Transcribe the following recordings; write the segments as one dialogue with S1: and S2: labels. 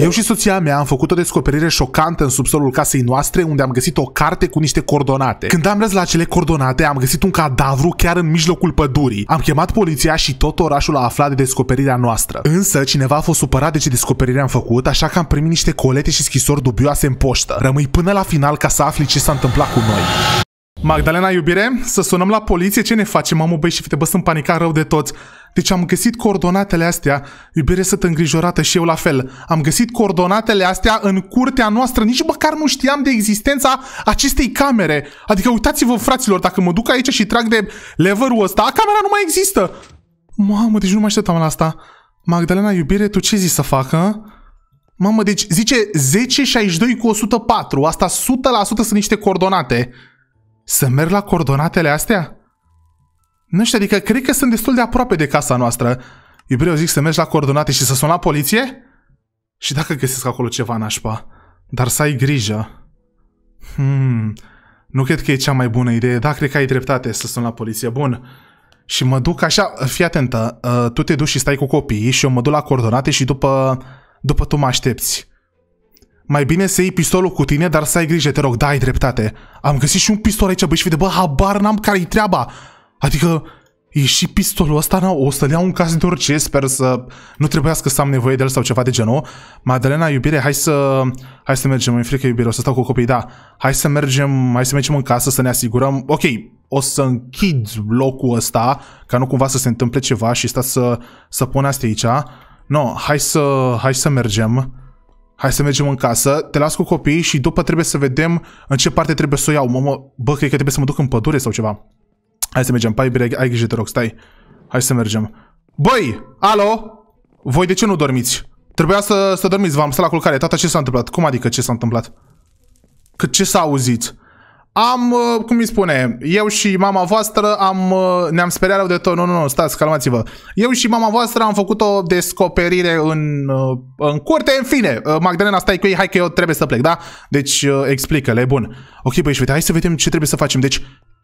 S1: Eu și soția mea am făcut o descoperire șocantă în subsolul casei noastre unde am găsit o carte cu niște coordonate. Când am răs la acele coordonate, am găsit un cadavru chiar în mijlocul pădurii. Am chemat poliția și tot orașul a aflat de descoperirea noastră. Însă cineva a fost supărat de ce descoperire am făcut, așa că am primit niște colete și schisori dubioase în poștă. Rămâi până la final ca să afli ce s-a întâmplat cu noi. Magdalena, iubire, să sunăm la poliție, ce ne facem? Mamă, băi și fete, bă, sunt panicat rău de toți. Deci am găsit coordonatele astea, iubire sunt îngrijorată și eu la fel. Am găsit coordonatele astea în curtea noastră, nici măcar nu știam de existența acestei camere. Adică uitați-vă, fraților, dacă mă duc aici și trag de leverul ăsta, camera nu mai există. Mamă, deci nu mă așteptam la asta. Magdalena, iubire, tu ce zici să facă? Mamă, deci zice 1062 cu 104. Asta 100% sunt niște coordonate. Să merg la coordonatele astea? Nu știu, adică cred că sunt destul de aproape de casa noastră. Iubirea, zic să mergi la coordonate și să suni la poliție? Și dacă găsesc acolo ceva nașpa. Dar să ai grijă. Hmm, nu cred că e cea mai bună idee, dar cred că ai dreptate să sun la poliție. Bun. Și mă duc așa, fii atentă, uh, tu te duci și stai cu copiii și eu mă duc la coordonate și după, după tu mă aștepți. Mai bine să iei pistolul cu tine, dar să ai grijă, te rog, da, ai dreptate. Am găsit și un pistol aici, băi, și de bă, habar n-am care-i treaba. Adică e și pistolul ăsta, na, o să-l iau în caz de orice, sper să nu trebuiască să am nevoie de el sau ceva de genul. Madalena, iubire, hai să, hai să mergem, în frică, iubire, o să stau cu copiii, da. Hai să mergem, hai să mergem în casă să ne asigurăm, ok, o să închid locul ăsta, ca nu cumva să se întâmple ceva și sta să, să pun astea aici. No, hai să, hai să mergem. Hai să mergem în casă, te las cu copiii și după trebuie să vedem în ce parte trebuie să o iau. Mă, mă, bă, cred că trebuie să mă duc în pădure sau ceva. Hai să mergem, pai, bine, ai grijă, te rog, stai. Hai să mergem. Băi, alo? Voi de ce nu dormiți? Trebuia să, să dormiți, v-am stat la culcare. Tata, ce s-a întâmplat? Cum adică ce s-a întâmplat? Că ce s-a auzit? Am, uh, cum îi spune, eu și mama voastră am, uh, ne-am speriat rău de tot. Nu, nu, nu, stați, calmați-vă. Eu și mama voastră am făcut o descoperire în, uh, în curte. În fine, Magdalena, stai cu ei, hai că eu trebuie să plec, da? Deci, explică-le, bun. Ok, băi, și uite, hai să vedem ce trebuie să facem. Deci,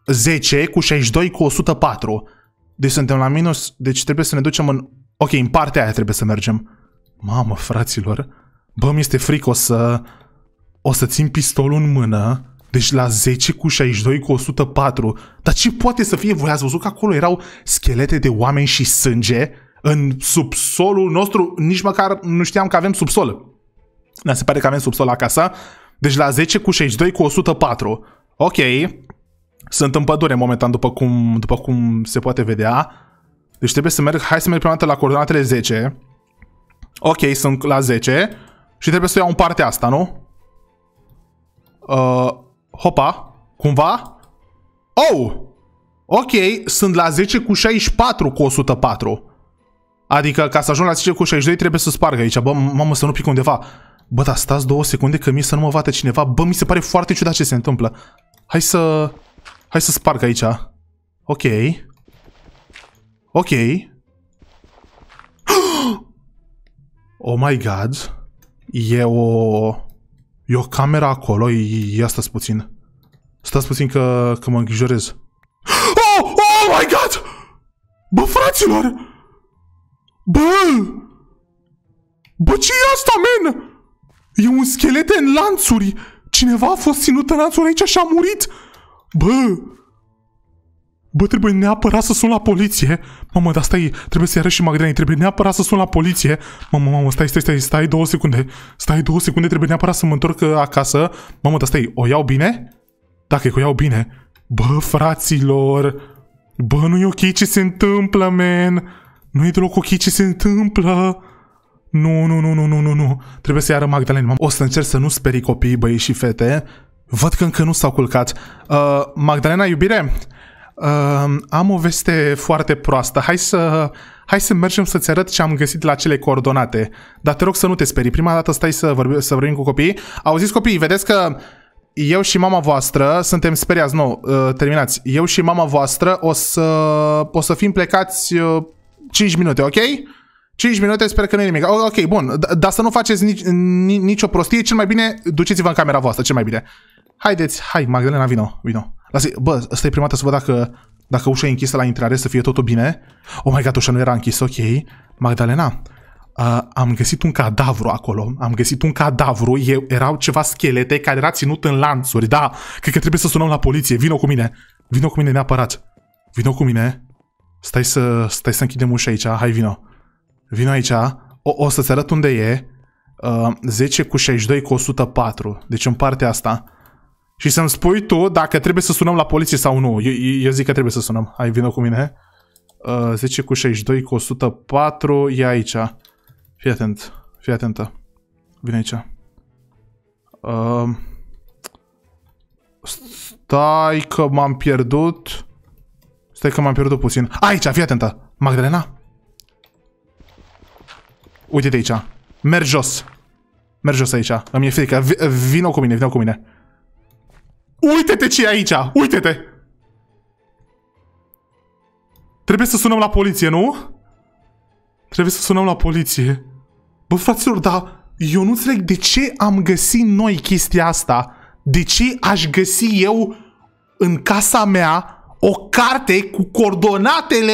S1: 10 cu 62 cu 104. Deci suntem la minus, deci trebuie să ne ducem în... Ok, în partea aia trebuie să mergem. Mamă, fraților. Bă, mi-este fric, o să... O să țin pistolul în mână. Deci la 10 cu 62 cu 104. Dar ce poate să fie? Voi ați văzut că acolo erau schelete de oameni și sânge în subsolul nostru. Nici măcar nu știam că avem subsol. Dar se pare că avem subsol acasă. Deci la 10 cu 62 cu 104. Ok. Sunt în pădure momentan, după cum, după cum se poate vedea. Deci trebuie să merg... Hai să merg prima dată la coordonatele 10. Ok, sunt la 10. Și trebuie să iau în partea asta, nu? Uh, hopa. Cumva? Oh! Ok, sunt la 10 cu 64 cu 104. Adică ca să ajung la 10 cu 62 trebuie să sparg aici. Bă, mamă, să nu pic undeva. Bă, dar stați două secunde că mi să nu mă vadă cineva. Bă, mi se pare foarte ciudat ce se întâmplă. Hai să... Hai să sparg aici. Ok. Ok. Oh my god. E o... E o cameră acolo? Ia stați puțin. Stați puțin că, că mă îngrijorez. Oh! Oh my god! Bă, fraților! Bă! Bă, ce e asta, men? E un schelet în lanțuri! Cineva a fost ținut în lanțuri aici și a murit! Bă! Bă, trebuie neapărat să sun la poliție. Mamă, dar stai, trebuie să iarăși și Magdalena, trebuie neapărat să sun la poliție. Mamă, mamă, stai, stai, stai, stai două secunde. Stai două secunde, trebuie neapărat să mă întorc uh, acasă. Mamă, dar stai, o iau bine? Dacă e că o iau bine. Bă, fraților, bă, nu e ok ce se întâmplă, man. Nu e deloc ok ce se întâmplă. Nu, nu, nu, nu, nu, nu, nu. Trebuie să iară Magdalena. O să încerc să nu sperii copiii, băieți și fete. Văd că încă nu s-au culcat. Uh, Magdalena, iubire, uh, am o veste foarte proastă. Hai să, hai să mergem să-ți arăt ce am găsit la cele coordonate. Dar te rog să nu te sperii. Prima dată stai să, vorbi, să vorbim cu copiii. Auziți copiii, vedeți că eu și mama voastră suntem speriați, nu, uh, terminați. Eu și mama voastră o să, o să fim plecați uh, 5 minute, ok? 5 minute, sper că nu e nimic. O, ok, bun, dar să nu faceți nici, nicio prostie, cel mai bine duceți-vă în camera voastră, cel mai bine. Haideți, hai, Magdalena, vino, vino. Lasă, bă, asta e prima dată să văd dacă, dacă ușa e închisă la intrare, să fie totul bine. Oh my god, ușa nu era închisă, ok. Magdalena, uh, am găsit un cadavru acolo, am găsit un cadavru, e, erau ceva schelete care era ținut în lanțuri, da, cred că trebuie să sunăm la poliție, vino cu mine, vino cu mine neapărat, vino cu mine, stai să, stai să închidem ușa aici, hai vino, vino aici, o, o să-ți arăt unde e, uh, 10 cu 62 cu 104, deci în partea asta, și să-mi spui tu dacă trebuie să sunăm la poliție sau nu. Eu, eu zic că trebuie să sunăm. Hai, vină cu mine. Uh, 10 cu 62 cu 104 e aici. Fii atent. Fii atentă. Vine aici. Uh, stai că m-am pierdut. Stai că m-am pierdut puțin. Aici, fii atentă. Magdalena? Uite-te aici. Mergi jos. Mergi jos aici. Îmi e frică. Vino cu mine, vino cu mine. Uite-te ce e aici! Uite-te! Trebuie să sunăm la poliție, nu? Trebuie să sunăm la poliție. Bă, fraților, dar eu nu înțeleg de ce am găsit noi chestia asta. De ce aș găsi eu în casa mea o carte cu coordonatele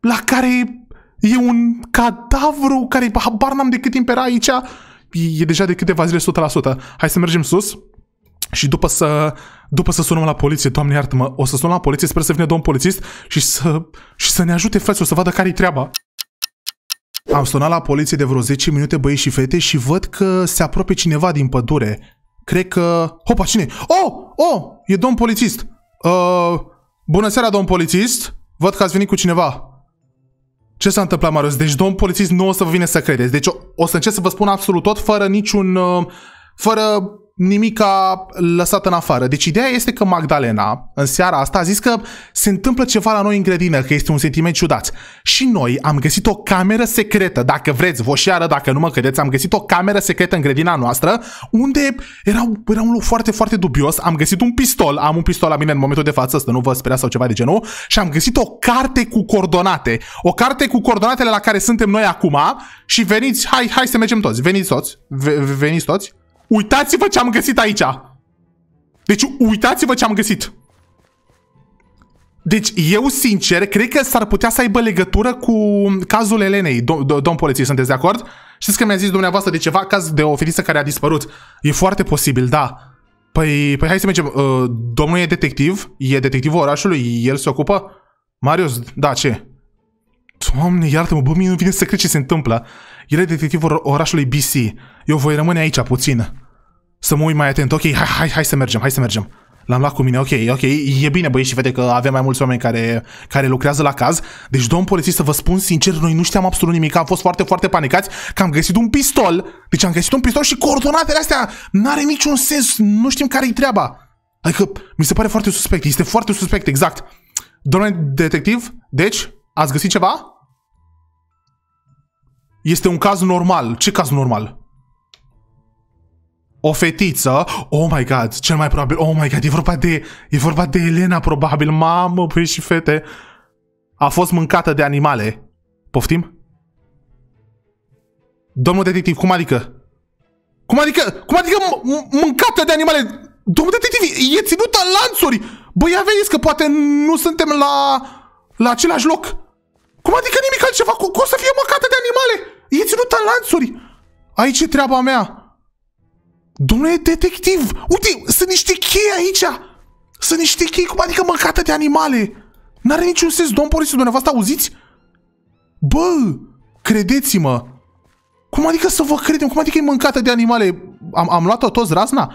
S1: la care e un cadavru care habar n-am de cât timp era aici. E deja de câteva zile 100%. Hai să mergem sus. Și după să, după să sunăm la poliție, doamne iartă-mă, o să sunăm la poliție, sper să vină domn polițist și să, și să ne ajute fețul, să vadă care-i treaba. Am sunat la poliție de vreo 10 minute, băieți și fete, și văd că se apropie cineva din pădure. Cred că... Hopa, cine? Oh! Oh! E domn polițist! Uh, bună seara, domn polițist! Văd că ați venit cu cineva. Ce s-a întâmplat, Marius? Deci, domn polițist nu o să vă vine să credeți. Deci, o, o să încerc să vă spun absolut tot, fără niciun... Uh, fără Nimic a lăsat în afară. Deci ideea este că Magdalena, în seara asta, a zis că se întâmplă ceva la noi în grădină, că este un sentiment ciudat. Și noi am găsit o cameră secretă, dacă vreți, voșeară, dacă nu mă credeți, am găsit o cameră secretă în grădina noastră, unde era, era un loc foarte, foarte dubios, am găsit un pistol, am un pistol la mine în momentul de față, să nu vă sperea sau ceva de genul, și am găsit o carte cu coordonate. O carte cu coordonatele la care suntem noi acum și veniți, hai, hai să mergem toți, veniți toți, veniți toți, Uitați-vă ce am găsit aici! Deci uitați-vă ce am găsit! Deci eu, sincer, cred că s-ar putea să aibă legătură cu cazul Elenei. Dom, dom, domn polițist, sunteți de acord? Știți că mi-a zis dumneavoastră de ceva caz de o fetiță care a dispărut. E foarte posibil, da. Păi, păi hai să mergem. Uh, domnul e detectiv? E detectivul orașului? El se ocupă? Marius, da, ce? Doamne, iartă-mă, bă, mie nu vine să cred ce se întâmplă. El e detectivul orașului BC. Eu voi rămâne aici puțin. Să mă uit mai atent. Ok, hai, hai, hai să mergem, hai să mergem. L-am luat cu mine, ok, ok, e bine băieți și vede că avem mai mulți oameni care, care lucrează la caz. Deci, domn polițist, să vă spun sincer, noi nu știam absolut nimic, am fost foarte, foarte panicați că am găsit un pistol. Deci am găsit un pistol și coordonatele astea n-are niciun sens, nu știm care-i treaba. Adică, mi se pare foarte suspect, este foarte suspect, exact. Domnule detectiv, deci, ați găsit ceva? Este un caz normal. Ce caz normal? O fetiță. Oh my god, cel mai probabil. Oh my god, e vorba de, e vorba de Elena probabil. Mamă, păi și fete. A fost mâncată de animale. Poftim? Domnul detectiv, cum adică? Cum adică? Cum adică mâncată de animale? Domnul detectiv, e ținută în lanțuri! Băi, ia vezi că poate nu suntem la... la același loc. Cum adică nimic altceva? Cum, cum să fie mâncată de animale? E ți nu lanțuri! Aici e treaba mea! Domnule detectiv, uite, sunt niște chei aici! Sunt niște chei, cum adică mâncată de animale! N-are niciun sens, domn polițist, dumneavoastră auziți? Bă, credeți-mă! Cum adică să vă credem? Cum adică e mâncată de animale? Am, am luat-o toți razna? 100%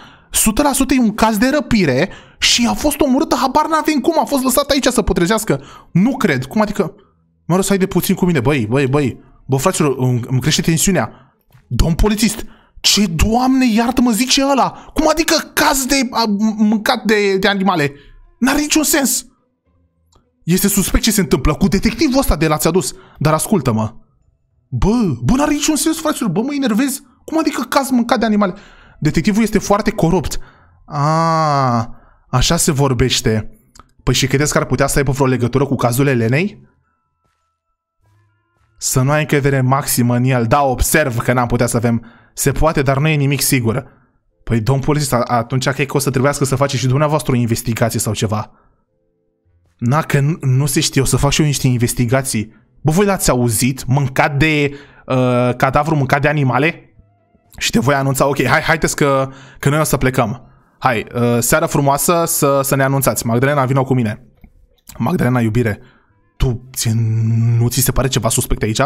S1: e un caz de răpire și a fost omorâtă, habar n-avem cum, a fost lăsat aici să putrezească. Nu cred. Cum adică? Mă rog să ai de puțin cu mine, băi, băi, băi. Bă, fraților, îmi, crește tensiunea. Domn polițist, ce doamne iartă-mă zice ăla? Cum adică caz de a, mâncat de, de animale? N-are niciun sens. Este suspect ce se întâmplă cu detectivul ăsta de l-ați adus. Dar ascultă-mă. Bă, bă, n-are niciun sens, fraților. Bă, mă enervez. Cum adică caz mâncat de animale? Detectivul este foarte corupt. A, așa se vorbește. Păi și credeți că ar putea să aibă vreo legătură cu cazul Elenei? Să nu ai încredere maximă în el. Da, observ că n-am putea să avem. Se poate, dar nu e nimic sigur. Păi, domn polițist, atunci cred că o să trebuiască să faceți și dumneavoastră o investigație sau ceva. Na, că nu, nu se știe, o să fac și eu niște investigații. Bă, voi l-ați auzit? Mâncat de uh, cadavru, mâncat de animale? Și te voi anunța, ok, hai, haideți că, că noi o să plecăm. Hai, uh, seară frumoasă să, să ne anunțați. Magdalena, vină cu mine. Magdalena, iubire, tu, ți, nu ți se pare ceva suspect aici?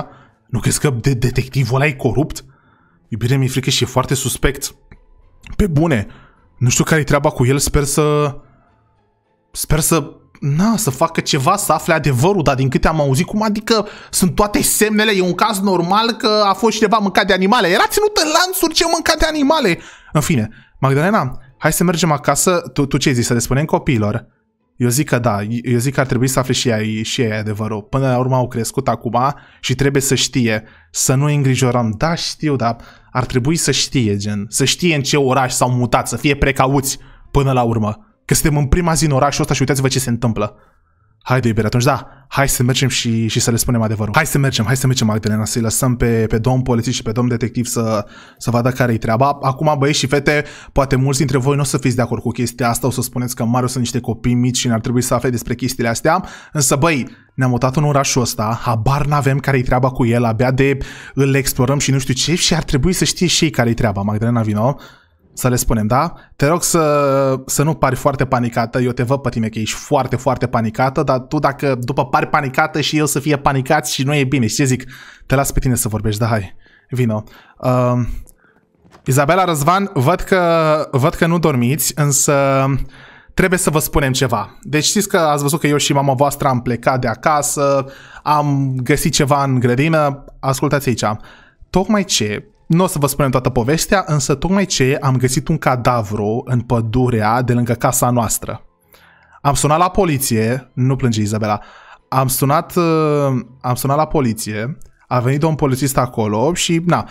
S1: Nu crezi că de detectivul ăla e corupt? Iubire, mi-e frică și e foarte suspect. Pe bune, nu știu care-i treaba cu el, sper să... Sper să... Na, să facă ceva, să afle adevărul, dar din câte am auzit, cum adică sunt toate semnele, e un caz normal că a fost cineva mâncat de animale. Era ținut în lanțuri ce mâncat de animale. În fine, Magdalena, hai să mergem acasă. Tu, tu ce ai zis, să le spunem copiilor? Eu zic că da, eu zic că ar trebui să afle și ei, și ei adevărul. Până la urmă au crescut acum și trebuie să știe, să nu îngrijorăm. Da, știu, dar ar trebui să știe, gen, să știe în ce oraș s-au mutat, să fie precauți până la urmă. Că suntem în prima zi în orașul ăsta și uitați-vă ce se întâmplă haide iubire, atunci da, hai să mergem și, și să le spunem adevărul. Hai să mergem, hai să mergem Magdalena, să-i lăsăm pe, pe domn polițist și pe domn detectiv să, să vadă care-i treaba. Acum, băieți și fete, poate mulți dintre voi nu o să fiți de acord cu chestia asta, o să spuneți că Mario sunt niște copii mici și n-ar trebui să afle despre chestiile astea, însă, băi, ne-am mutat în orașul ăsta, habar n-avem care-i treaba cu el, abia de îl explorăm și nu știu ce și ar trebui să știe și ei care-i treaba. Magdalena, vino, să le spunem, da? Te rog să, să nu pari foarte panicată, eu te văd pe tine că ești foarte, foarte panicată, dar tu dacă după pari panicată și eu să fie panicați și nu e bine, știi ce zic? Te las pe tine să vorbești, da, hai, vino. Uh, Izabela Răzvan, văd că, văd că nu dormiți, însă trebuie să vă spunem ceva. Deci știți că ați văzut că eu și mama voastră am plecat de acasă, am găsit ceva în grădină, ascultați aici. Tocmai ce nu o să vă spunem toată povestea, însă tocmai ce am găsit un cadavru în pădurea de lângă casa noastră. Am sunat la poliție, nu plânge Izabela, am sunat, uh, am sunat la poliție, a venit un polițist acolo și, na,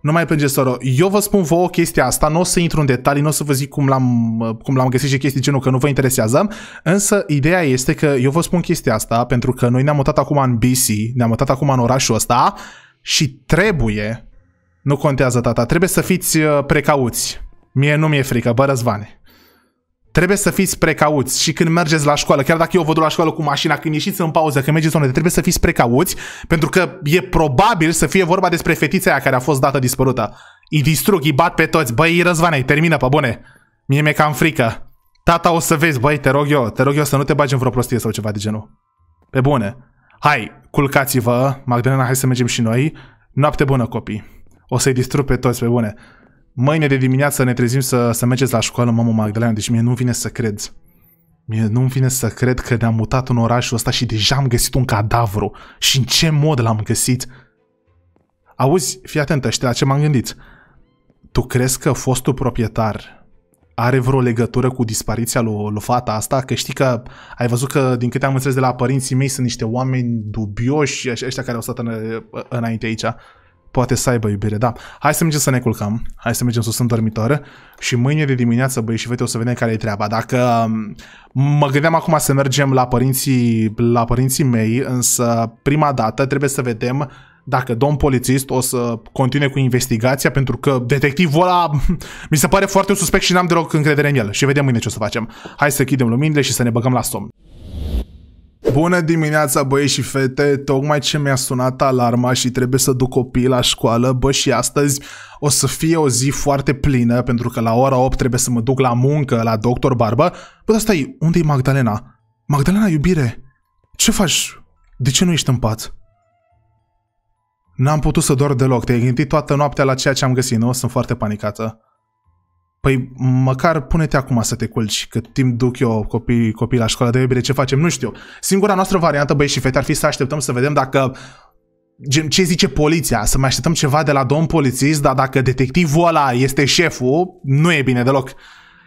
S1: nu mai plânge soro. Eu vă spun vouă chestia asta, nu o să intru în detalii, nu o să vă zic cum l-am, uh, cum l-am găsit și chestii genul că nu vă interesează, însă ideea este că eu vă spun chestia asta pentru că noi ne-am mutat acum în BC, ne-am mutat acum în orașul ăsta și trebuie nu contează, tata. Trebuie să fiți uh, precauți. Mie nu mi-e frică, bă, răzvane. Trebuie să fiți precauți și când mergeți la școală, chiar dacă eu vă duc la școală cu mașina, când ieșiți în pauză, când mergeți unde, trebuie să fiți precauți, pentru că e probabil să fie vorba despre fetița aia care a fost dată dispărută. Îi distrug, îi bat pe toți. Băi, răzvane, termină pe bune. Mie mi-e cam frică. Tata, o să vezi, băi, te rog eu, te rog eu să nu te bagi în vreo prostie sau ceva de genul. Pe bune. Hai, culcați-vă, Magdalena, hai să mergem și noi. Noapte bună, copii o să-i distrug pe toți pe bune. Mâine de dimineață ne trezim să, să mergeți la școală, mamă Magdalena, deci mie nu vine să cred. Mie nu-mi vine să cred că ne-am mutat în orașul ăsta și deja am găsit un cadavru. Și în ce mod l-am găsit? Auzi, fii atentă, știi la ce m-am gândit. Tu crezi că fostul proprietar are vreo legătură cu dispariția lui, lui fata asta? Că știi că ai văzut că, din câte am înțeles de la părinții mei, sunt niște oameni dubioși, ăștia care au stat în, înainte aici poate să aibă iubire, da. Hai să mergem să ne culcăm, hai să mergem sus în dormitor și mâine de dimineață, băi și fete, o să vedem care e treaba. Dacă mm, mă gândeam acum să mergem la părinții, la părinții mei, însă prima dată trebuie să vedem dacă domn polițist o să continue cu investigația, pentru că detectivul ăla mi se pare foarte suspect și n-am deloc încredere în el. Și vedem mâine ce o să facem. Hai să chidem luminile și să ne băgăm la somn. Bună dimineața băieți și fete, tocmai ce mi-a sunat alarma și trebuie să duc copiii la școală, bă și astăzi o să fie o zi foarte plină pentru că la ora 8 trebuie să mă duc la muncă la doctor Barbă. Bă, dar stai, unde e Magdalena? Magdalena, iubire, ce faci? De ce nu ești în pat? N-am putut să dor deloc, te-ai gândit toată noaptea la ceea ce am găsit, nu? Sunt foarte panicată. Păi măcar pune-te acum să te culci, cât timp duc eu copii, copii la școală de iubire, ce facem, nu știu. Singura noastră variantă, băi și fete, ar fi să așteptăm să vedem dacă gen, ce zice poliția, să mai așteptăm ceva de la domn polițist, dar dacă detectivul ăla este șeful, nu e bine deloc.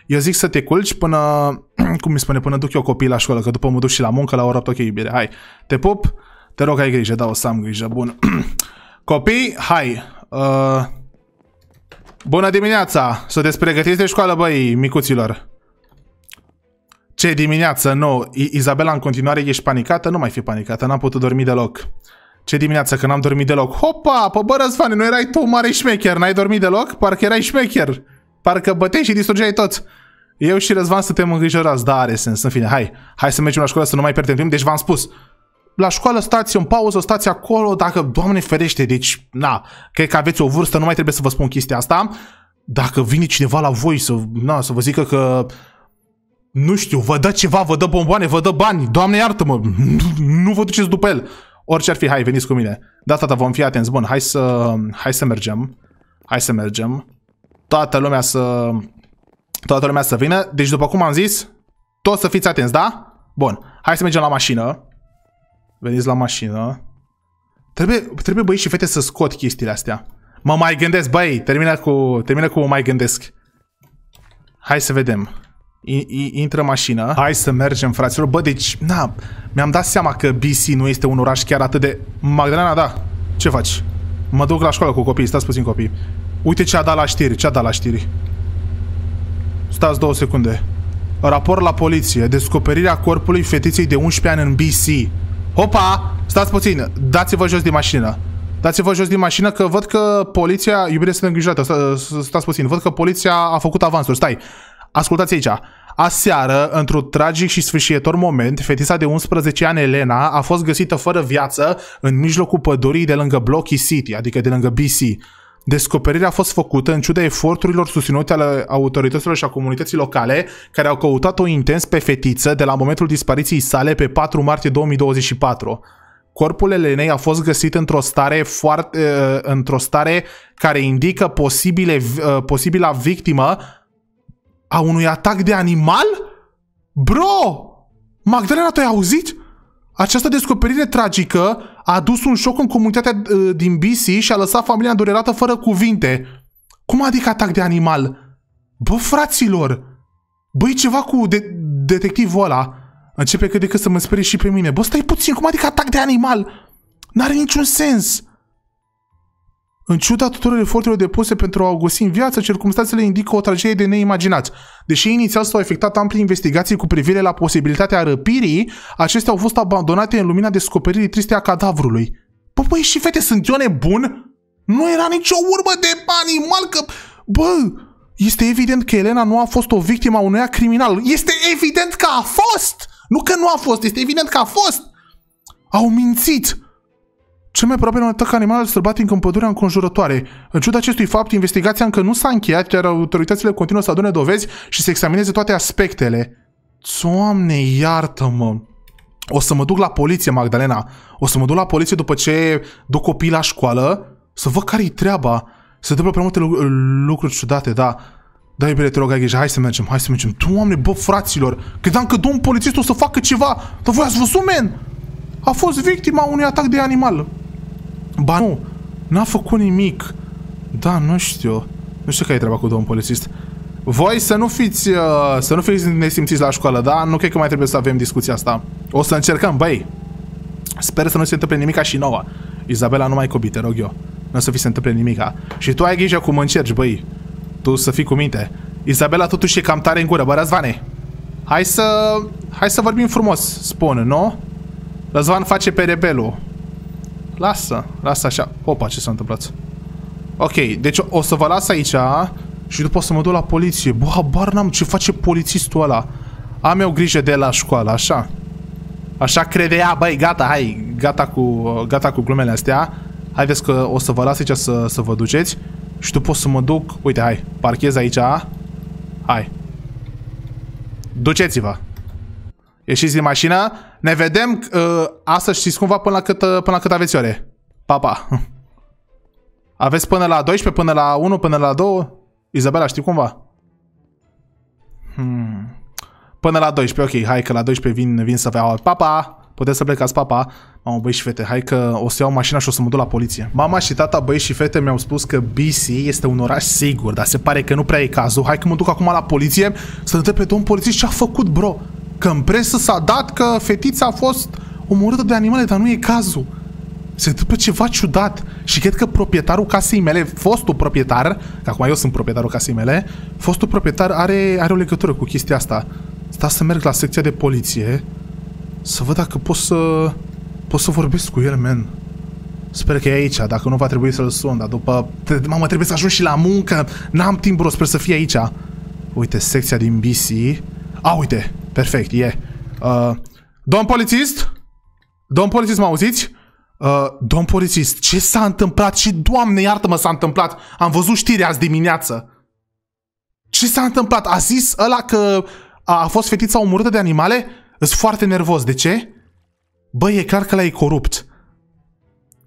S1: Eu zic să te culci până, cum mi spune, până duc eu copii la școală, că după mă duc și la muncă, la ora 8, ok, iubire, hai, te pup, te rog, ai grijă, da, o să am grijă, bun. Copii, hai, uh, Bună dimineața! te pregătiți de școală, băi, micuților? Ce dimineață? Nu. I Izabela, în continuare ești panicată? Nu mai fi panicată, n-am putut dormi deloc. Ce dimineață, că n-am dormit deloc. Hopa! Pă bă, Răzvane, nu erai tu mare șmecher, n-ai dormit deloc? Parcă erai șmecher. Parcă băteai și distrugeai tot. Eu și Răzvan suntem îngrijorați, dar are sens, în fine, hai. Hai să mergem la școală să nu mai pierdem timp, deci v-am spus la școală stați în pauză, stați acolo, dacă, Doamne ferește, deci, na, cred că aveți o vârstă, nu mai trebuie să vă spun chestia asta, dacă vine cineva la voi să, na, să vă zică că nu știu, vă dă ceva, vă dă bomboane, vă dă bani, Doamne iartă-mă, nu vă duceți după el. Orice ar fi, hai, veniți cu mine. Da, tata, vom fi atenți. Bun, hai să, hai să mergem. Hai să mergem. Toată lumea să... Toată lumea să vină. Deci, după cum am zis, toți să fiți atenți, da? Bun, hai să mergem la mașină. Veniți la mașină. Trebuie, trebuie băi și fete să scot chestiile astea. Mă mai gândesc, băi, termină cu, termină cu mă mai gândesc. Hai să vedem. I, I, intră mașină. Hai să mergem, fraților. Bă, deci, na, mi-am dat seama că BC nu este un oraș chiar atât de... Magdalena, da, ce faci? Mă duc la școală cu copiii, stați puțin copii. Uite ce a dat la știri, ce a dat la știri. Stați două secunde. Raport la poliție. Descoperirea corpului fetiței de 11 ani în BC. Hopa! Stați puțin, dați-vă jos din mașină. Dați-vă jos din mașină că văd că poliția... Iubire, sunt îngrijorată, stați puțin. Văd că poliția a făcut avansuri, stai. Ascultați aici. Aseară, într-un tragic și sfârșietor moment, fetița de 11 ani, Elena, a fost găsită fără viață în mijlocul pădurii de lângă Blocky City, adică de lângă BC. Descoperirea a fost făcută în ciuda eforturilor susținute ale autorităților și a comunității locale, care au căutat-o intens pe fetiță de la momentul dispariției sale pe 4 martie 2024. Corpul Elenei a fost găsit într-o stare, foarte, eh, într-o stare care indică posibile, eh, posibila victimă a unui atac de animal? Bro! Magdalena, tu ai auzit? Această descoperire tragică a adus un șoc în comunitatea uh, din BC și a lăsat familia îndurerată fără cuvinte. Cum adică atac de animal? Bă, fraților! Băi, ceva cu de- detectivul ăla. Începe cât de cât să mă sperie și pe mine. Bă, stai puțin, cum adică atac de animal? N-are niciun sens. În ciuda tuturor eforturilor depuse pentru a o găsi în viață, circumstanțele indică o tragedie de neimaginați. Deși inițial s-au efectuat ample investigații cu privire la posibilitatea răpirii, acestea au fost abandonate în lumina descoperirii triste a cadavrului. Bă, băi, și fete, sunt eu nebun? Nu era nicio urmă de animal, că... Bă, este evident că Elena nu a fost o victimă a unuia criminal. Este evident că a fost! Nu că nu a fost, este evident că a fost! Au mințit! Cel mai probabil un atac animal sălbatic în pădurea înconjurătoare. În ciuda acestui fapt, investigația încă nu s-a încheiat, iar autoritățile continuă să adune dovezi și să examineze toate aspectele. Doamne, iartă-mă! O să mă duc la poliție, Magdalena. O să mă duc la poliție după ce duc copii la școală să văd care-i treaba. Se întâmplă prea multe lucruri ciudate, da. Da, iubire, te rog, ai grijă, hai să mergem, hai să mergem. Doamne, bă, fraților, credeam că domnul polițist o să facă ceva. Dar voi ați văzut, men? A fost victima unui atac de animal. Ba nu, n-a făcut nimic. Da, nu știu. Nu știu că ai treaba cu domnul polițist. Voi să nu fiți, uh, să nu fiți nesimțiți la școală, da? Nu cred că mai trebuie să avem discuția asta. O să încercăm, băi. Sper să nu se întâmple nimica și nouă. Izabela, nu mai cobi, te rog eu. Nu o să fi se întâmple nimica. Și tu ai grijă cum încerci, băi. Tu să fii cu minte. Izabela totuși e cam tare în gură, bă, Răzvane. Hai să... Hai să vorbim frumos, spun, nu? Răzvan face pe rebelul. Lasă, lasă așa. Opa, ce s-a întâmplat? Ok, deci o să vă las aici și după o să mă duc la poliție. Bă, habar n-am ce face polițistul ăla. Am eu grijă de la școală, așa. Așa crede. ea, băi, gata, hai, gata cu, gata cu glumele astea. Haideți că o să vă las aici să, să vă duceți. Și după o să mă duc, uite, hai, parchez aici. Hai. Duceți-vă. Ieșiți din mașină ne vedem uh, astăzi știți cumva până la cât, uh, până la cât aveți ore. Pa, pa. Aveți până la 12, până la 1, până la 2? Izabela, știi cumva? Hmm. Până la 12, ok, hai că la 12 vin, vin să vă Pa, pa! Puteți să plecați, papa. Pa. Mamă, băi și fete, hai că o să iau mașina și o să mă duc la poliție. Mama și tata, băi și fete, mi-au spus că BC este un oraș sigur, dar se pare că nu prea e cazul. Hai că mă duc acum la poliție să l pe domn polițist ce a făcut, bro. Că în presă s-a dat că fetița a fost omorâtă de animale, dar nu e cazul. Se întâmplă ceva ciudat și cred că proprietarul casei mele, fostul proprietar, că acum eu sunt proprietarul casei mele, fostul proprietar are, are o legătură cu chestia asta. Sta să merg la secția de poliție să văd dacă pot să, pot să vorbesc cu el, men. Sper că e aici, dacă nu va trebui să-l sun, dar după... Mamă, trebuie să ajung și la muncă, n-am timp, bro, sper să fie aici. Uite, secția din BC. A, uite, Perfect, e. Uh, domn polițist? Domn polițist, mă auziți? Uh, domn polițist, ce s-a întâmplat? Și, doamne, iartă-mă, s-a întâmplat. Am văzut știrea azi dimineață. Ce s-a întâmplat? A zis ăla că a fost fetița omorâtă de animale? Îs foarte nervos. De ce? Băi, e clar că la e corupt.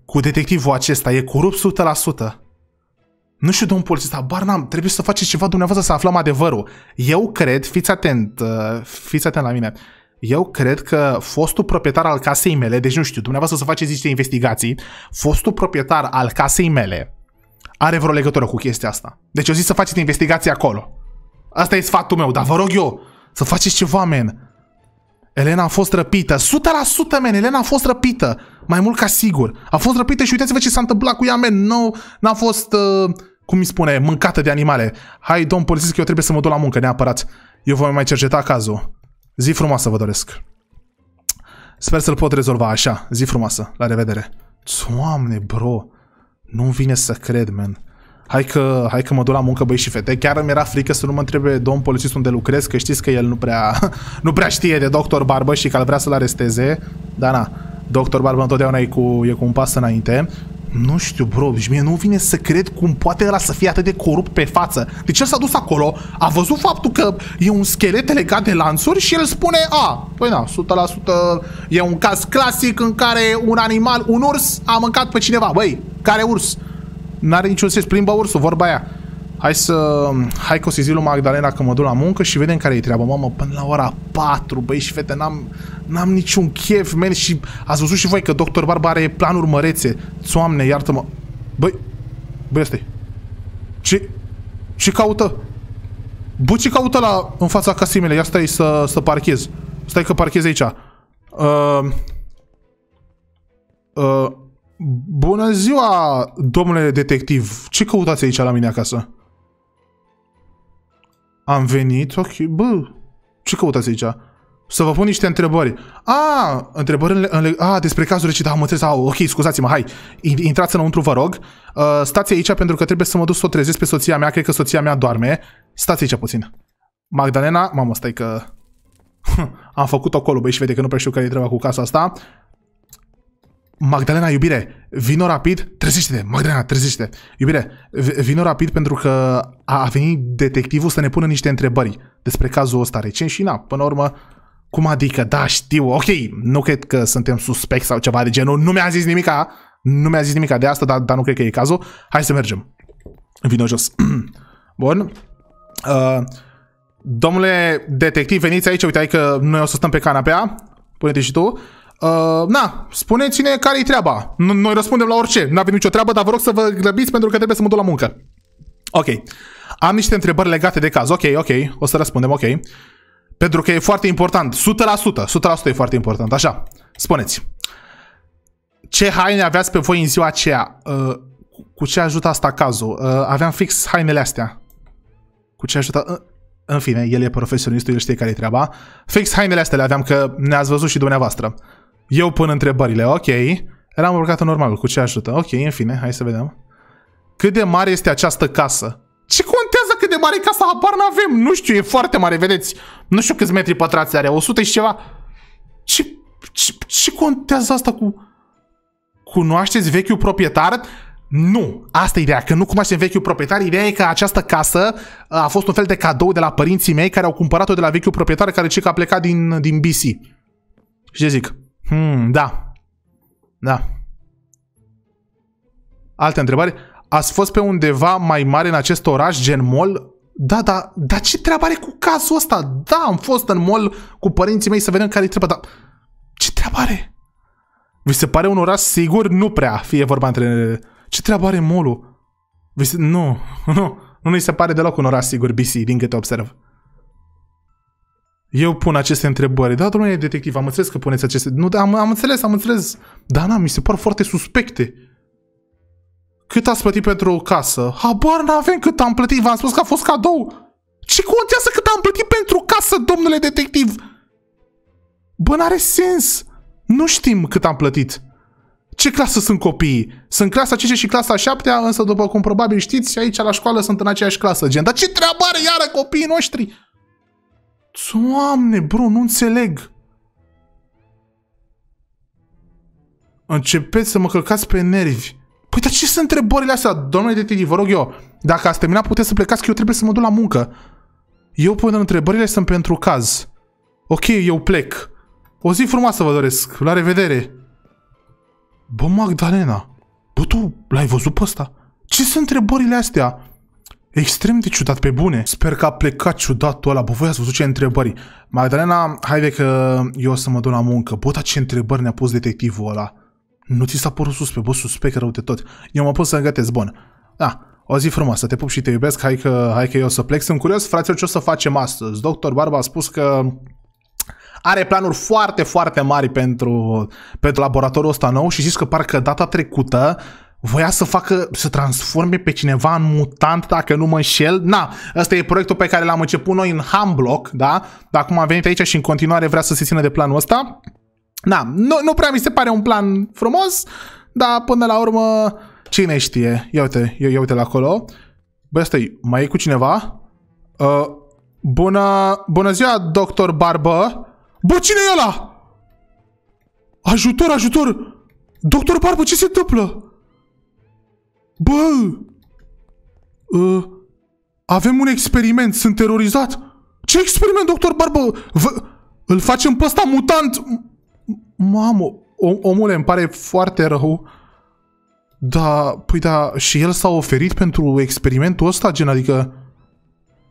S1: Cu detectivul acesta e corupt 100%. Nu știu, domnul polițist, dar n-am, trebuie să faceți ceva dumneavoastră să aflăm adevărul. Eu cred, fiți atent, uh, fiți atent la mine, eu cred că fostul proprietar al casei mele, deci nu știu, dumneavoastră să faceți niște investigații, fostul proprietar al casei mele are vreo legătură cu chestia asta. Deci eu zic să faceți investigații acolo. Asta e sfatul meu, dar vă rog eu să faceți ceva, men. Elena a fost răpită. 100% men, Elena a fost răpită. Mai mult ca sigur. A fost răpită și uitați-vă ce s-a întâmplat cu ea, men. Nu, n-a fost... Uh cum îi spune, mâncată de animale. Hai, domn polițist, că eu trebuie să mă duc la muncă, neapărat. Eu voi mai cerceta cazul. Zi frumoasă vă doresc. Sper să-l pot rezolva așa. Zi frumoasă. La revedere. Doamne, bro. Nu-mi vine să cred, man. Hai că, hai că mă duc la muncă, băi și fete. Chiar mi era frică să nu mă întrebe domn polițist unde lucrez, că știți că el nu prea, nu prea știe de doctor Barbă și că vrea să-l aresteze. Dar na, Doctor Barbă întotdeauna e cu, e cu un pas înainte nu știu, bro, deci mie nu vine să cred cum poate ăla să fie atât de corupt pe față. Deci el s-a dus acolo, a văzut faptul că e un schelet legat de lanțuri și el spune, a, păi na, 100% e un caz clasic în care un animal, un urs, a mâncat pe cineva. Băi, care urs? N-are niciun sens, plimbă ursul, vorba aia hai să, hai că o să zic lui Magdalena că mă duc la muncă și vedem care e treaba. Mamă, până la ora 4, băi și fete, n-am, n-am niciun chef, men, și ați văzut și voi că Dr. Barba are planuri mărețe. Doamne, iartă-mă. Băi, băi, asta Ce, ce caută? Bă, ce caută la, în fața casei mele? Ia stai să, să parchez. Stai că parchez aici. Uh, uh, bună ziua, domnule detectiv. Ce căutați aici la mine acasă? Am venit, ok, bă, ce căutați aici? Să vă pun niște întrebări. A, întrebări În a, despre cazul recit, Da, am înțeles. A, ok, scuzați-mă, hai. Intrați înăuntru, vă rog. Uh, stați aici pentru că trebuie să mă duc să o trezesc pe soția mea. Cred că soția mea doarme. Stați aici puțin. Magdalena, mamă, stai că... am făcut-o acolo, băi, și vede că nu prea știu care e treaba cu casa asta. Magdalena, iubire, vino rapid, trezește-te, Magdalena, trezește-te. Iubire, vino rapid pentru că a venit detectivul să ne pună niște întrebări despre cazul ăsta recent și na, până la urmă, cum adică, da, știu, ok, nu cred că suntem suspect sau ceva de genul, nu mi-a zis nimica, nu mi-a zis nimica de asta, dar, dar nu cred că e cazul, hai să mergem. Vino jos. Bun. Uh, domnule detectiv, veniți aici, uite că noi o să stăm pe canapea, pune-te și tu. Uh, na, spuneți-ne care-i treaba. Noi răspundem la orice. N-avem nicio treabă, dar vă rog să vă grăbiți pentru că trebuie să mă duc la muncă. Ok. Am niște întrebări legate de caz. Ok, ok. O să răspundem, ok. Pentru că e foarte important. 100%. 100% e foarte important. Așa. Spuneți. Ce haine aveați pe voi în ziua aceea? Uh, cu ce ajută asta cazul? Uh, aveam fix hainele astea. Cu ce ajută... Uh, în fine, el e profesionistul, el știe care e treaba. Fix hainele astea le aveam, că ne-ați văzut și dumneavoastră. Uh, eu pun întrebările, ok. Eram urcat normal, cu ce ajută? Ok, în fine, hai să vedem. Cât de mare este această casă? Ce contează cât de mare e casa? Apar n-avem. Nu știu, e foarte mare, vedeți. Nu știu câți metri pătrați are, 100 și ceva. Ce, ce, ce contează asta cu... Cunoașteți vechiul proprietar? Nu, asta e ideea, că nu cunoaștem vechiul proprietar. Ideea e că această casă uh, a fost un fel de cadou de la părinții mei care au cumpărat-o de la vechiul proprietar care ce că a plecat din, din BC. Și ce zic? Hmm, da. Da. Alte întrebări? Ați fost pe undeva mai mare în acest oraș, gen mall? Da, da, dar ce treabă are cu cazul ăsta? Da, am fost în mall cu părinții mei să vedem care-i treaba, dar ce treabă are? Vi se pare un oraș sigur? Nu prea, fie vorba între... Ce treabă are mall-ul? se... Nu, nu, nu ne se pare deloc un oraș sigur, BC, din câte observ. Eu pun aceste întrebări. Da, domnule detectiv, am înțeles că puneți aceste... Nu, am, am înțeles, am înțeles. Dar na, da, mi se par foarte suspecte. Cât ați plătit pentru o casă? Habar n-avem cât am plătit, v-am spus că a fost cadou. Ce contează cât am plătit pentru casă, domnule detectiv? Bă, n-are sens. Nu știm cât am plătit. Ce clasă sunt copiii? Sunt clasa 5 și clasa 7, însă după cum probabil știți, aici la școală sunt în aceeași clasă, gen. Dar ce treabă are iară copiii noștri? Doamne, bro, nu înțeleg! Începeți să mă călcați pe nervi. Păi, dar ce sunt întrebările astea? Domnule detectiv, vă rog eu, dacă ați terminat, puteți să plecați, că eu trebuie să mă duc la muncă. Eu pun întrebările sunt pentru caz. Ok, eu plec. O zi frumoasă vă doresc. La revedere. Bă, Magdalena, bă, tu l-ai văzut pe ăsta? Ce sunt întrebările astea? Extrem de ciudat pe bune. Sper că a plecat ciudatul ăla. Bă, voi ați văzut ce întrebări. Magdalena, haide că eu o să mă duc la muncă. Bă, dar ce întrebări ne-a pus detectivul ăla. Nu ți s-a părut pe bă, suspect rău de tot. Eu mă pot să îngătesc, bun. Da, o zi frumoasă, te pup și te iubesc, hai că, hai că eu o să plec. Sunt curios, fraților, ce o să facem astăzi. Doctor Barba a spus că are planuri foarte, foarte mari pentru, pentru laboratorul ăsta nou și zis că parcă data trecută voia să facă, să transforme pe cineva în mutant, dacă nu mă înșel. Na, ăsta e proiectul pe care l-am început noi în Hamblock, da? Dar acum am venit aici și în continuare vrea să se țină de planul ăsta. Na, nu, nu prea mi se pare un plan frumos, dar până la urmă, cine știe? Ia uite, ia, ia uite la acolo. Bă, stai, mai e cu cineva? Uh, bună, bună ziua, doctor Barbă. Bă, cine e ăla? Ajutor, ajutor! Doctor Barbă, ce se întâmplă? Bă! Uh, avem un experiment, sunt terorizat. Ce experiment, doctor Barbă? V- îl facem pe ăsta mutant? Mamă, omule, îmi pare foarte rău. Da, păi da, și el s-a oferit pentru experimentul ăsta, gen, adică...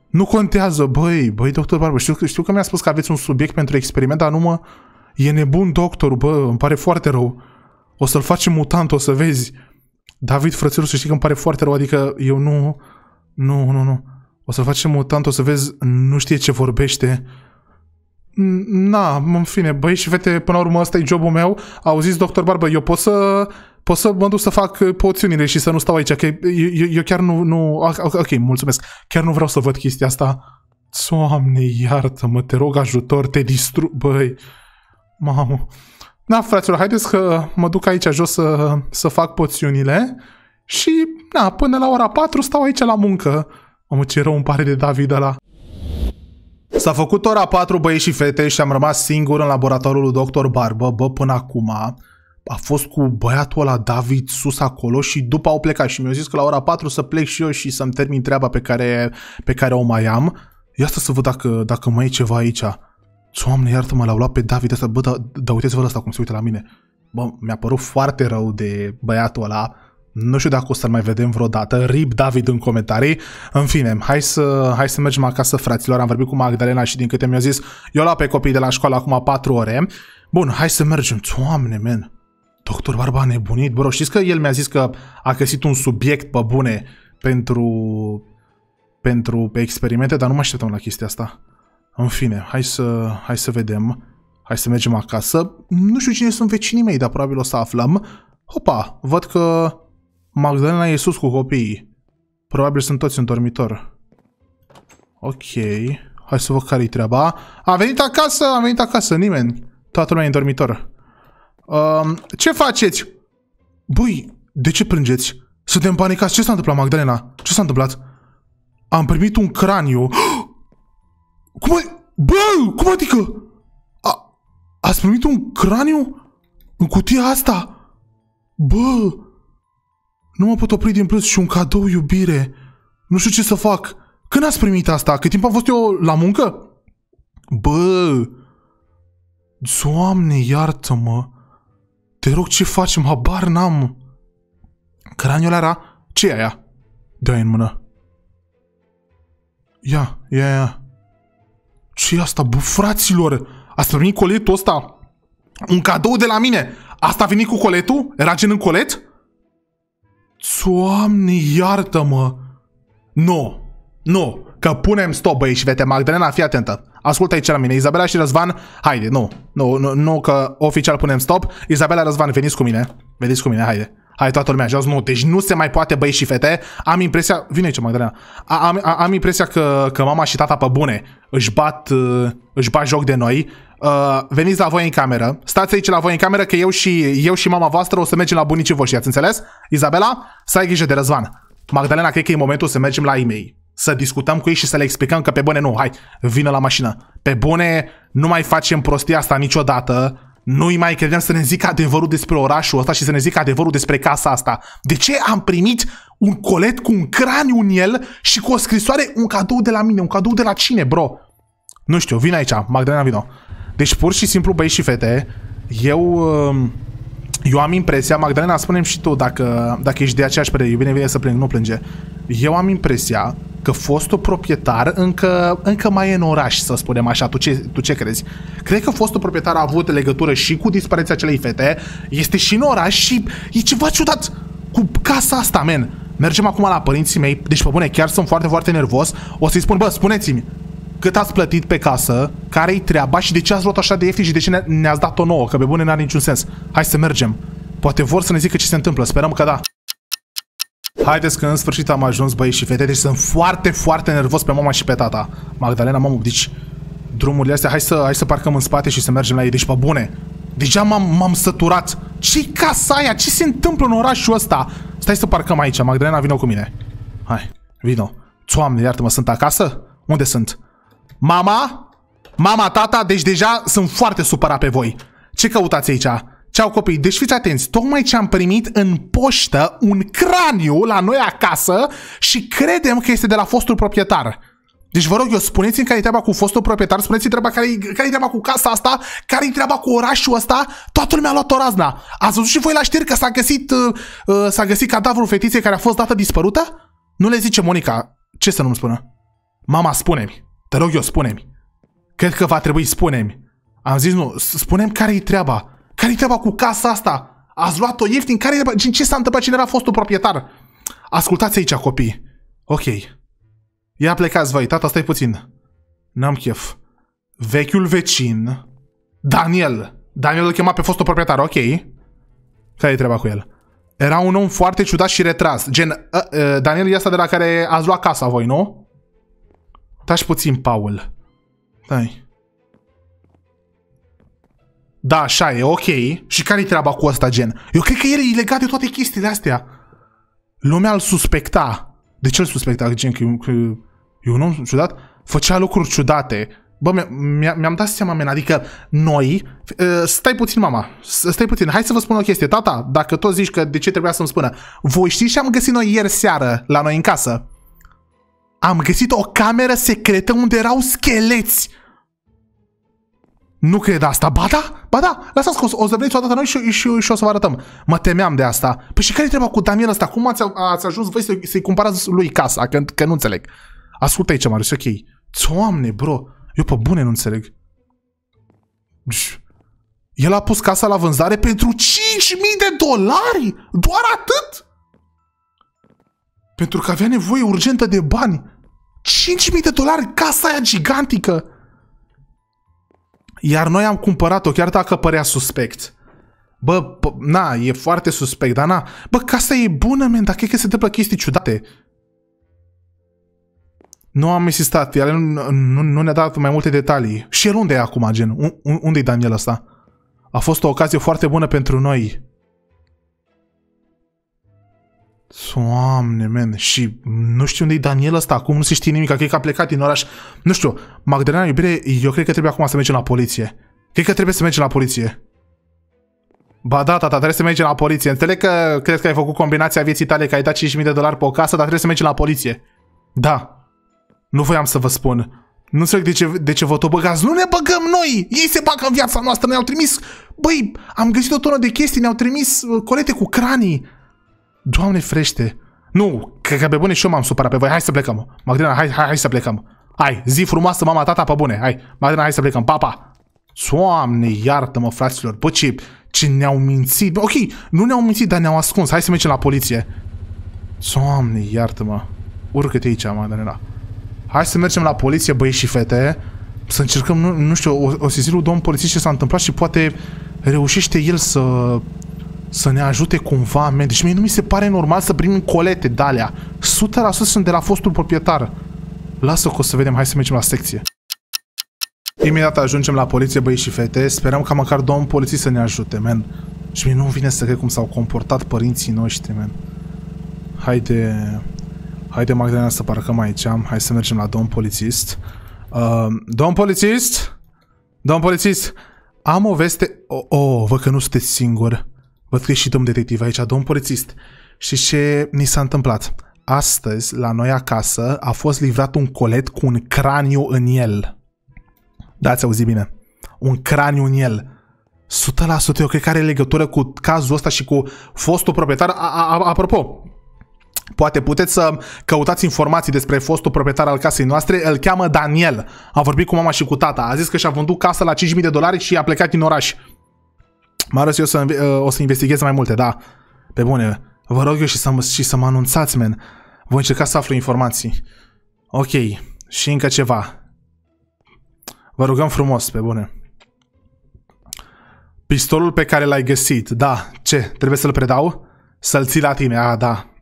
S1: Nu contează, băi, băi, doctor Barbă, știu, știu că mi-a spus că aveți un subiect pentru experiment, dar nu mă... E nebun doctor, bă, îmi pare foarte rău. O să-l facem mutant, o să vezi. David, frățelul, să știi că îmi pare foarte rău, adică eu nu... Nu, nu, nu. O să-l facem mutant, o să vezi, nu știe ce vorbește. Na, în fine, băi și fete, până la urmă ăsta e jobul meu. Au zis doctor Barbă, eu pot să pot să mă duc să fac uh, poțiunile și să nu stau aici, că eu, eu chiar nu, nu... Ok, mulțumesc. Chiar nu vreau să văd chestia asta. Doamne, iartă-mă, te rog ajutor, te distru... Băi, mamă da, fraților, haideți că mă duc aici jos să, să fac poțiunile și, na, până la ora 4 stau aici la muncă. Am ce rău îmi pare de David ăla. S-a făcut ora 4, băieți și fete, și am rămas singur în laboratorul lui doctor Barbă, bă, până acum. A fost cu băiatul ăla David sus acolo și după au plecat și mi-au zis că la ora 4 să plec și eu și să-mi termin treaba pe care, pe care o mai am. Ia să, să văd dacă, dacă mai e ceva aici. Doamne, iartă-mă, l-au luat pe David ăsta, bă, dar da, uiteți vă ăsta cum se uită la mine. Bă, mi-a părut foarte rău de băiatul ăla, nu știu dacă o să-l mai vedem vreodată. Rip David în comentarii. În fine, hai să, hai să mergem acasă, fraților. Am vorbit cu Magdalena și din câte mi-a zis, eu la pe copii de la școală acum 4 ore. Bun, hai să mergem. Doamne, men! Doctor Barba a nebunit, bro. Știți că el mi-a zis că a găsit un subiect pe bune pentru, pentru pe experimente, dar nu mă așteptam la chestia asta. În fine, hai să, hai să vedem. Hai să mergem acasă. Nu știu cine sunt vecinii mei, dar probabil o să aflăm. Hopa, văd că Magdalena e sus cu copiii. Probabil sunt toți în dormitor. Ok, hai să văd care-i treaba. A venit acasă, a venit acasă, nimeni. Toată lumea e în dormitor. Um, ce faceți? Bui, de ce plângeți? Suntem panicați. Ce s-a întâmplat, Magdalena? Ce s-a întâmplat? Am primit un craniu. Cum ai... Bă, cum adică? A, ați primit un craniu în cutia asta? Bă, nu mă pot opri din plus și un cadou, iubire. Nu știu ce să fac. Când ați primit asta? Cât timp am fost eu la muncă? Bă, Doamne, iartă-mă. Te rog, ce facem? Habar n-am. Craniul era... ce e aia? dă i în mână. Ia, ia, ia ce asta, bă, fraților? Ați primit coletul ăsta? Un cadou de la mine! Asta a venit cu coletul? Era gen în colet? Doamne, iartă-mă! Nu! No. Nu! No. Că punem stop, băieți și vete, Magdalena, fii atentă. Ascultă aici la mine. Izabela și Răzvan, haide, nu. Nu, nu, nu că oficial punem stop. Izabela, Răzvan, veniți cu mine. Veniți cu mine, haide hai toată lumea, jos, nu, deci nu se mai poate băi și fete, am impresia, vine aici Magdalena, am, am, am impresia că, că mama și tata pe bune își bat, uh, își bat joc de noi, Uh, veniți la voi în cameră, stați aici la voi în cameră că eu și, eu și mama voastră o să mergem la bunicii voștri, ați înțeles? Izabela, să ai grijă de Răzvan. Magdalena, cred că e momentul să mergem la ei să discutăm cu ei și să le explicăm că pe bune nu, hai, vină la mașină. Pe bune, nu mai facem prostia asta niciodată, nu-i mai credeam să ne zic adevărul despre orașul ăsta și să ne zic adevărul despre casa asta. De ce am primit un colet cu un craniu în el și cu o scrisoare, un cadou de la mine, un cadou de la cine, bro? Nu știu, vin aici, Magdalena Vino. Deci pur și simplu, băieți și fete, eu... Um, eu am impresia, Magdalena, spunem și tu dacă, dacă ești de aceeași părere, e bine, vine să plâng, nu plânge eu am impresia că fostul proprietar încă, încă mai e în oraș, să spunem așa. Tu ce, tu ce crezi? Cred că fostul proprietar a avut legătură și cu dispariția acelei fete, este și în oraș și e ceva ciudat cu casa asta, men. Mergem acum la părinții mei, deci pe bune, chiar sunt foarte, foarte nervos. O să-i spun, bă, spuneți-mi, cât ați plătit pe casă, care-i treaba și de ce ați luat așa de ieftin și de ce ne-ați dat-o nouă, că pe bune n-are niciun sens. Hai să mergem. Poate vor să ne zică ce se întâmplă, sperăm că da. Haideți că în sfârșit am ajuns băieți și vedeți, deci sunt foarte, foarte nervos pe mama și pe tata. Magdalena, mamă, deci drumurile astea, hai să, hai să parcăm în spate și să mergem la ei, deci pe bune. Deja m-am, m-am săturat. Ce-i casa aia? Ce se întâmplă în orașul ăsta? Stai să parcăm aici, Magdalena, vino cu mine. Hai, vino. Doamne, iartă-mă, sunt acasă? Unde sunt? Mama? Mama, tata? Deci deja sunt foarte supărat pe voi. Ce căutați aici? Ceau copii, deci fiți atenți, tocmai ce am primit în poștă un craniu la noi acasă și credem că este de la fostul proprietar. Deci vă rog eu, spuneți-mi care-i treaba cu fostul proprietar, spuneți-mi treaba care-i, care treaba cu casa asta, care-i treaba cu orașul ăsta, toată lumea a luat o razna. Ați văzut și voi la știri că s-a găsit, uh, uh, s-a găsit cadavrul fetiței care a fost dată dispărută? Nu le zice Monica, ce să nu-mi spună? Mama, spune-mi, te rog eu, spune-mi. Cred că va trebui, spune-mi. Am zis, nu, spune-mi care-i treaba. Care-i treaba cu casa asta? Ați luat-o ieftin? Care Din ce s-a întâmplat? Cine era fostul proprietar? Ascultați aici, copii. Ok. Ia plecați, vai, tata, stai puțin. N-am chef. Vechiul vecin, Daniel. Daniel îl chema pe fostul proprietar, ok. Care-i treaba cu el? Era un om foarte ciudat și retras. Gen, uh, uh, Daniel e asta de la care ați luat casa voi, nu? Tași puțin, Paul. Dai da, așa e, ok. Și care-i treaba cu asta, gen? Eu cred că el e legat de toate chestiile astea. Lumea îl suspecta. De ce îl suspecta? Gen, că, că e un om ciudat? Făcea lucruri ciudate. Bă, mi-am dat seama, men, adică noi... Ă, stai puțin, mama, stai puțin. Hai să vă spun o chestie. Tata, dacă tot zici că de ce trebuia să-mi spună. Voi știți ce am găsit noi ieri seară la noi în casă? Am găsit o cameră secretă unde erau scheleți. Nu cred asta. Ba da, ba da. Lăsați că o să veniți dată noi și, și, și o să vă arătăm. Mă temeam de asta. Păi și care e treaba cu Damien ăsta? Cum ați, ați ajuns voi să-i, să cumpărați lui casa? Că, că nu înțeleg. Ascultă aici, Marius, ok. Doamne, bro. Eu pe bune nu înțeleg. El a pus casa la vânzare pentru 5.000 de dolari! Doar atât? Pentru că avea nevoie urgentă de bani. 5.000 de dolari, casa aia gigantică! Iar noi am cumpărat-o, chiar dacă părea suspect. Bă, bă, na, e foarte suspect, dar na. Bă, casa e bună, men, dar cred că se întâmplă chestii ciudate. Nu am insistat, el nu, nu, nu ne-a dat mai multe detalii. Și el unde e acum, gen? Unde-i Daniel ăsta? A fost o ocazie foarte bună pentru noi. Soamne, men. Și nu știu unde e Daniel ăsta acum, nu se știe nimic. Cred că a plecat din oraș. Nu știu, Magdalena, iubire, eu cred că trebuie acum să mergem la poliție. Cred că trebuie să mergem la poliție. Ba da, tata, trebuie să mergem la poliție. Înțeleg că crezi că ai făcut combinația vieții tale, că ai dat 5.000 de dolari pe o casă, dar trebuie să mergem la poliție. Da. Nu voiam să vă spun. Nu știu de ce, de ce vă tot băgați. Nu ne băgăm noi! Ei se bagă în viața noastră, ne-au trimis... Băi, am găsit o tonă de chestii, ne-au trimis uh, colete cu cranii. Doamne frește! Nu, că, că pe bune și eu m-am supărat pe voi. Hai să plecăm. Magdalena, hai, hai, hai să plecăm. Hai, zi frumoasă, mama, tata, pe bune. Hai, Magdalena, hai să plecăm. Papa. pa! Soamne, iartă-mă, fraților. Bă, ce, ce ne-au mințit. Ok, nu ne-au mințit, dar ne-au ascuns. Hai să mergem la poliție. Soamne, iartă-mă. Urcă-te aici, Magdalena. Hai să mergem la poliție, băieți și fete. Să încercăm, nu, nu știu, o, o să zic lui domn polițist ce s-a întâmplat și poate reușește el să să ne ajute cumva, man. Deci mie nu mi se pare normal să primim colete de-alea. 100% sunt de la fostul proprietar. Lasă că o să vedem, hai să mergem la secție. Imediat ajungem la poliție, băi și fete. Sperăm ca măcar domn polițist să ne ajute, man. Și mie nu vine să cred cum s-au comportat părinții noștri, man. Haide... Haide, Magdalena, să parcăm aici. Hai să mergem la domn polițist. Uh, domn polițist? Domn polițist? Am o veste... Oh, oh văd că nu sunteți singur. Văd că e și domn detectiv aici, domn polițist. Și ce ni s-a întâmplat? Astăzi, la noi acasă, a fost livrat un colet cu un craniu în el. Da, ați auzit bine. Un craniu în el. 100% eu cred că are legătură cu cazul ăsta și cu fostul proprietar. a, a, apropo, Poate puteți să căutați informații despre fostul proprietar al casei noastre, îl cheamă Daniel. A vorbit cu mama și cu tata, a zis că și-a vândut casa la 5.000 de dolari și a plecat din oraș. Mai ales eu să, uh, o să investighez mai multe, da. Pe bune. Vă rog eu și să, și să mă anunțați, men. Voi încerca să aflu informații. Ok. Și încă ceva. Vă rugăm frumos, pe bune. Pistolul pe care l-ai găsit, da. Ce? Trebuie să-l predau? Să-l ții la tine, a, da.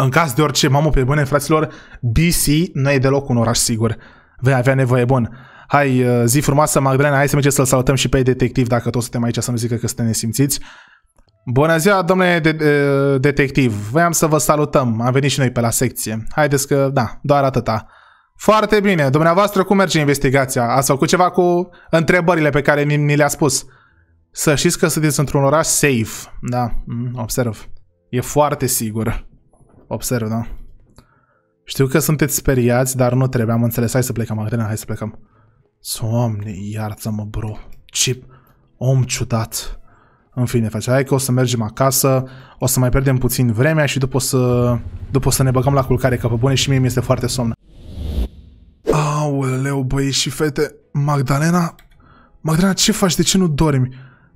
S1: În caz de orice, mamă, pe bune, fraților, BC nu e deloc un oraș sigur. Vei avea nevoie bun hai, uh, zi frumoasă, Magdalena, hai să mergem să-l salutăm și pe detectiv, dacă toți suntem aici să nu zică că suntem nesimțiți. Bună ziua, domnule de- de- uh, detectiv, voiam să vă salutăm, am venit și noi pe la secție. Haideți că, da, doar atâta. Foarte bine, dumneavoastră, cum merge investigația? Ați făcut ceva cu întrebările pe care ni, ni le-a spus? Să știți că sunteți într-un oraș safe, da, mm, observ. E foarte sigur. Observ, da. Știu că sunteți speriați, dar nu trebuie, am înțeles. Hai să plecăm, Magdalena, hai să plecăm. Soamne, iartă-mă, bro. Ce om ciudat. În fine, face că o să mergem acasă, o să mai pierdem puțin vremea și după o să, după o să ne băgăm la culcare, că pe bune și mie mi este foarte somn. Aoleu, băi și fete, Magdalena, Magdalena, ce faci? De ce nu dormi?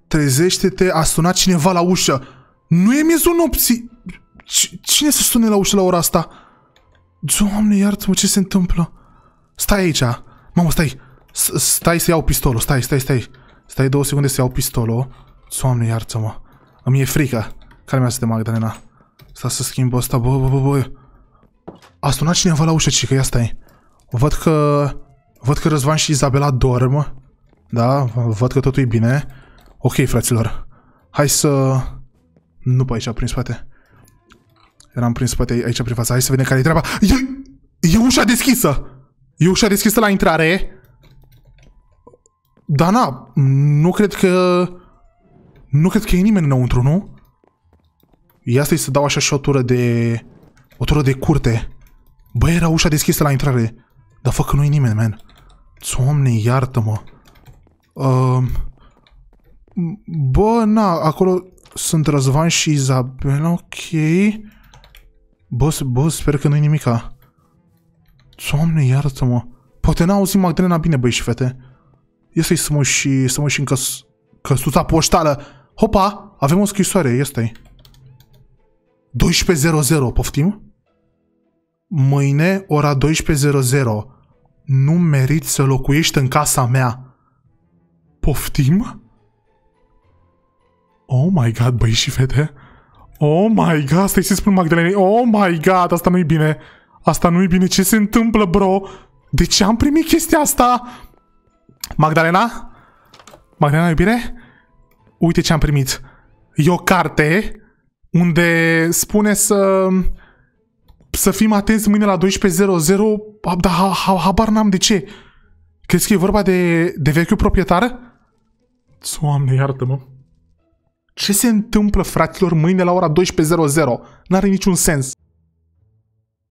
S1: Trezește-te, a sunat cineva la ușă. Nu e miezul nopții. Cine se sune la ușă la ora asta? Doamne, iartă-mă, ce se întâmplă? Stai aici, mamă, stai. Stai să iau pistolul, stai, stai, stai. Stai două secunde să iau pistolul. Doamne, iartă-mă. Îmi e frică. Care mi-a de Magdalena? Sta să schimb ăsta, bă, bă, bă, bă. A sunat cineva la ușă, ci că asta stai. Văd că... Văd că Răzvan și Izabela dorm. Da, văd că totul e bine. Ok, fraților. Hai să... Nu pe aici, prin spate. Eram prin spate aici, prin față. Hai să vedem care e treaba. E, e ușa deschisă! E ușa deschisă la intrare. Da na, nu cred că... Nu cred că e nimeni înăuntru, nu? Ia să-i să dau așa și o tură de... O tură de curte. Băi, era ușa deschisă la intrare. Dar fă că nu e nimeni, man. Doamne, iartă-mă. Um, bă, na, acolo sunt Răzvan și Izabela, ok. Bă, bă, sper că nu-i nimica. Doamne, iartă-mă. Poate n-a auzit Magdalena bine, băi și fete. Ia să i mă și, să mă și în căs, căsuța poștală. Hopa, avem o scrisoare, este 12.00, poftim? Mâine, ora 12.00. Nu merit să locuiești în casa mea. Poftim? Oh my god, băi și fete. Oh my god, stai să spun Magdalenei. Oh my god, asta nu-i bine. Asta nu-i bine. Ce se întâmplă, bro? De ce am primit chestia asta? Magdalena? Magdalena, iubire? Uite ce am primit. E o carte unde spune să să fim atenți mâine la 12.00, dar ha, ha, habar n-am de ce. Crezi că e vorba de, de vechiul proprietar? Doamne, iartă-mă. Ce se întâmplă, fraților, mâine la ora 12.00? N-are niciun sens.